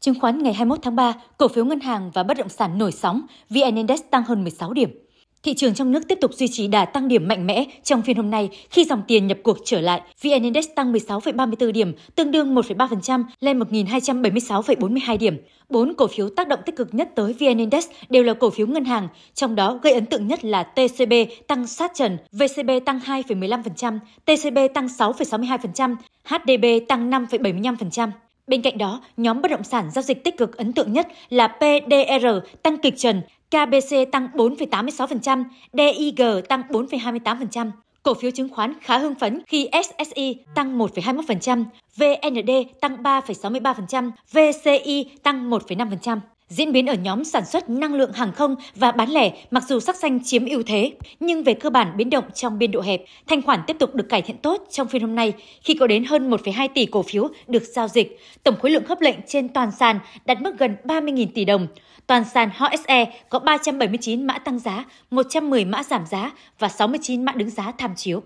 Chứng khoán ngày 21 tháng 3, cổ phiếu ngân hàng và bất động sản nổi sóng, VN Index tăng hơn 16 điểm. Thị trường trong nước tiếp tục duy trì đà tăng điểm mạnh mẽ trong phiên hôm nay khi dòng tiền nhập cuộc trở lại. VN Index tăng 16,34 điểm, tương đương 1,3% lên 1.276,42 điểm. Bốn cổ phiếu tác động tích cực nhất tới VN Index đều là cổ phiếu ngân hàng, trong đó gây ấn tượng nhất là TCB tăng sát trần, VCB tăng 2,15%, TCB tăng 6,62%, HDB tăng 5,75%. Bên cạnh đó, nhóm bất động sản giao dịch tích cực ấn tượng nhất là PDR tăng kịch trần, KBC tăng 4,86%, DIG tăng 4,28%. Cổ phiếu chứng khoán khá hưng phấn khi SSI tăng 1,21%, VND tăng 3,63%, VCI tăng 1,5%. Diễn biến ở nhóm sản xuất năng lượng hàng không và bán lẻ mặc dù sắc xanh chiếm ưu thế, nhưng về cơ bản biến động trong biên độ hẹp. Thanh khoản tiếp tục được cải thiện tốt trong phiên hôm nay khi có đến hơn 1,2 tỷ cổ phiếu được giao dịch. Tổng khối lượng khớp lệnh trên toàn sàn đạt mức gần 30.000 tỷ đồng. Toàn sàn HSE có 379 mã tăng giá, 110 mã giảm giá và 69 mã đứng giá tham chiếu.